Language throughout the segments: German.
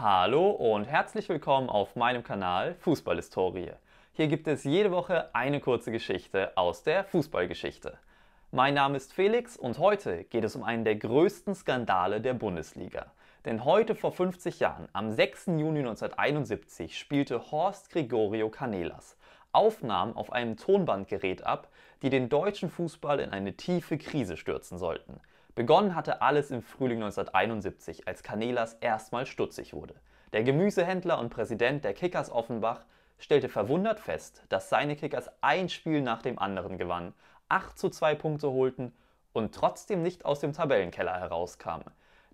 Hallo und herzlich willkommen auf meinem Kanal Fußballhistorie. Hier gibt es jede Woche eine kurze Geschichte aus der Fußballgeschichte. Mein Name ist Felix und heute geht es um einen der größten Skandale der Bundesliga. Denn heute vor 50 Jahren, am 6. Juni 1971, spielte Horst Gregorio Canelas Aufnahmen auf einem Tonbandgerät ab, die den deutschen Fußball in eine tiefe Krise stürzen sollten. Begonnen hatte alles im Frühling 1971, als Canelas erstmal stutzig wurde. Der Gemüsehändler und Präsident der Kickers Offenbach stellte verwundert fest, dass seine Kickers ein Spiel nach dem anderen gewannen, 8 zu 2 Punkte holten und trotzdem nicht aus dem Tabellenkeller herauskamen.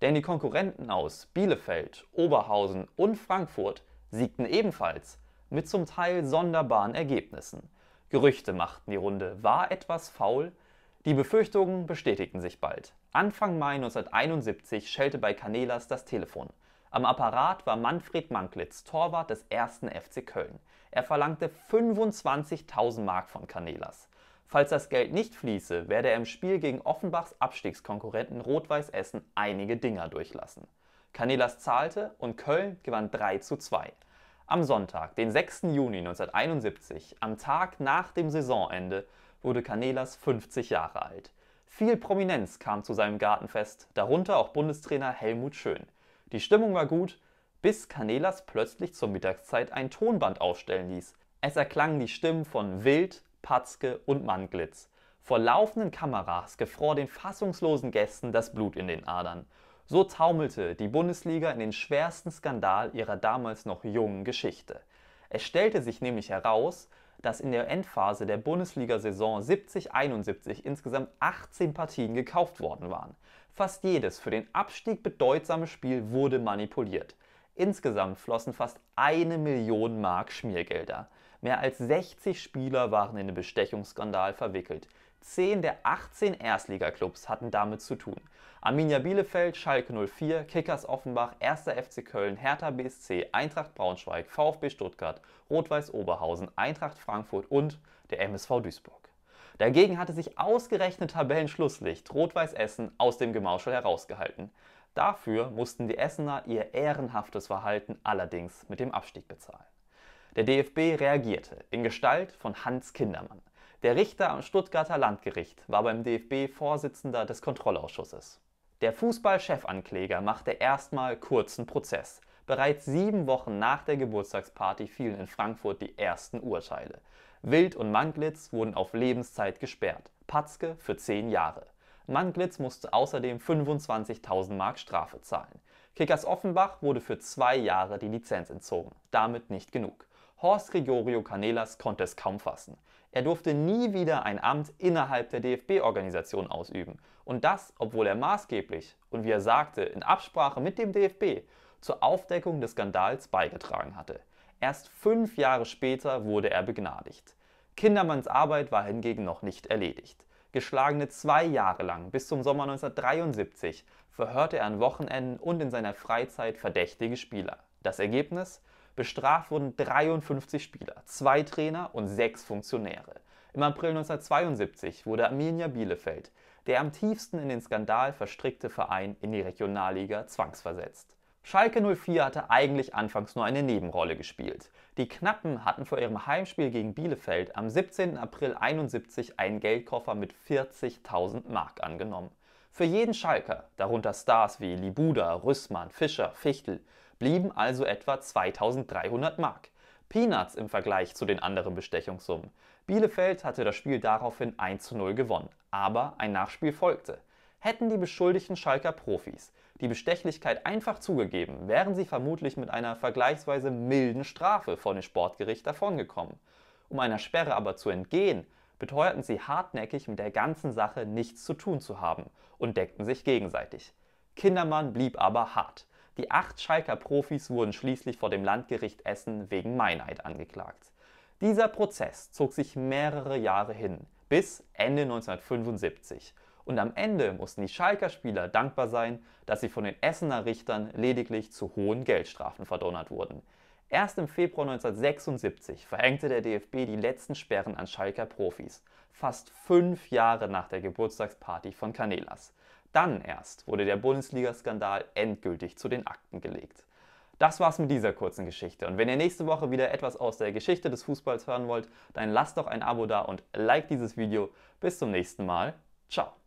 Denn die Konkurrenten aus Bielefeld, Oberhausen und Frankfurt siegten ebenfalls mit zum Teil sonderbaren Ergebnissen. Gerüchte machten die Runde, war etwas faul? Die Befürchtungen bestätigten sich bald. Anfang Mai 1971 schellte bei Canelas das Telefon. Am Apparat war Manfred Manklitz, Torwart des 1. FC Köln. Er verlangte 25.000 Mark von Canelas. Falls das Geld nicht fließe, werde er im Spiel gegen Offenbachs Abstiegskonkurrenten Rot-Weiß Essen einige Dinger durchlassen. Canelas zahlte und Köln gewann 3 zu 2. Am Sonntag, den 6. Juni 1971, am Tag nach dem Saisonende, wurde Canelas 50 Jahre alt. Viel Prominenz kam zu seinem Gartenfest, darunter auch Bundestrainer Helmut Schön. Die Stimmung war gut, bis Canelas plötzlich zur Mittagszeit ein Tonband aufstellen ließ. Es erklangen die Stimmen von Wild, Patzke und Manglitz. Vor laufenden Kameras gefror den fassungslosen Gästen das Blut in den Adern. So taumelte die Bundesliga in den schwersten Skandal ihrer damals noch jungen Geschichte. Es stellte sich nämlich heraus, dass in der Endphase der Bundesliga-Saison 70-71 insgesamt 18 Partien gekauft worden waren. Fast jedes für den Abstieg bedeutsame Spiel wurde manipuliert. Insgesamt flossen fast eine Million Mark Schmiergelder. Mehr als 60 Spieler waren in den Bestechungsskandal verwickelt. Zehn der 18 Erstligaklubs hatten damit zu tun. Arminia Bielefeld, Schalke 04, Kickers Offenbach, 1. FC Köln, Hertha BSC, Eintracht Braunschweig, VfB Stuttgart, Rot-Weiß Oberhausen, Eintracht Frankfurt und der MSV Duisburg. Dagegen hatte sich ausgerechnet Tabellenschlusslicht Rot-Weiß Essen aus dem Gemauschel herausgehalten. Dafür mussten die Essener ihr ehrenhaftes Verhalten allerdings mit dem Abstieg bezahlen. Der DFB reagierte in Gestalt von Hans Kindermann. Der Richter am Stuttgarter Landgericht war beim DFB Vorsitzender des Kontrollausschusses. Der Fußballchefankläger machte erstmal kurzen Prozess. Bereits sieben Wochen nach der Geburtstagsparty fielen in Frankfurt die ersten Urteile. Wild und Manglitz wurden auf Lebenszeit gesperrt, Patzke für zehn Jahre. Manglitz musste außerdem 25.000 Mark Strafe zahlen. Kickers Offenbach wurde für zwei Jahre die Lizenz entzogen. Damit nicht genug. Horst Gregorio Canelas konnte es kaum fassen. Er durfte nie wieder ein Amt innerhalb der DFB-Organisation ausüben. Und das, obwohl er maßgeblich und wie er sagte, in Absprache mit dem DFB zur Aufdeckung des Skandals beigetragen hatte. Erst fünf Jahre später wurde er begnadigt. Kindermanns Arbeit war hingegen noch nicht erledigt. Geschlagene zwei Jahre lang, bis zum Sommer 1973, verhörte er an Wochenenden und in seiner Freizeit verdächtige Spieler. Das Ergebnis? Bestraft wurden 53 Spieler, zwei Trainer und sechs Funktionäre. Im April 1972 wurde Arminia Bielefeld, der am tiefsten in den Skandal verstrickte Verein, in die Regionalliga zwangsversetzt. Schalke 04 hatte eigentlich anfangs nur eine Nebenrolle gespielt. Die Knappen hatten vor ihrem Heimspiel gegen Bielefeld am 17. April 71 einen Geldkoffer mit 40.000 Mark angenommen. Für jeden Schalker, darunter Stars wie Libuda, Rüssmann, Fischer, Fichtel, blieben also etwa 2300 Mark. Peanuts im Vergleich zu den anderen Bestechungssummen. Bielefeld hatte das Spiel daraufhin 1 zu 0 gewonnen, aber ein Nachspiel folgte. Hätten die beschuldigten Schalker Profis die Bestechlichkeit einfach zugegeben, wären sie vermutlich mit einer vergleichsweise milden Strafe vor dem Sportgericht davongekommen. Um einer Sperre aber zu entgehen, beteuerten sie hartnäckig mit der ganzen Sache nichts zu tun zu haben und deckten sich gegenseitig. Kindermann blieb aber hart. Die acht Schalker Profis wurden schließlich vor dem Landgericht Essen wegen Meineid angeklagt. Dieser Prozess zog sich mehrere Jahre hin, bis Ende 1975. Und am Ende mussten die Schalker Spieler dankbar sein, dass sie von den Essener Richtern lediglich zu hohen Geldstrafen verdonnert wurden. Erst im Februar 1976 verhängte der DFB die letzten Sperren an Schalker Profis, fast fünf Jahre nach der Geburtstagsparty von Canelas. Dann erst wurde der Bundesliga-Skandal endgültig zu den Akten gelegt. Das war's mit dieser kurzen Geschichte. Und wenn ihr nächste Woche wieder etwas aus der Geschichte des Fußballs hören wollt, dann lasst doch ein Abo da und liked dieses Video. Bis zum nächsten Mal. Ciao.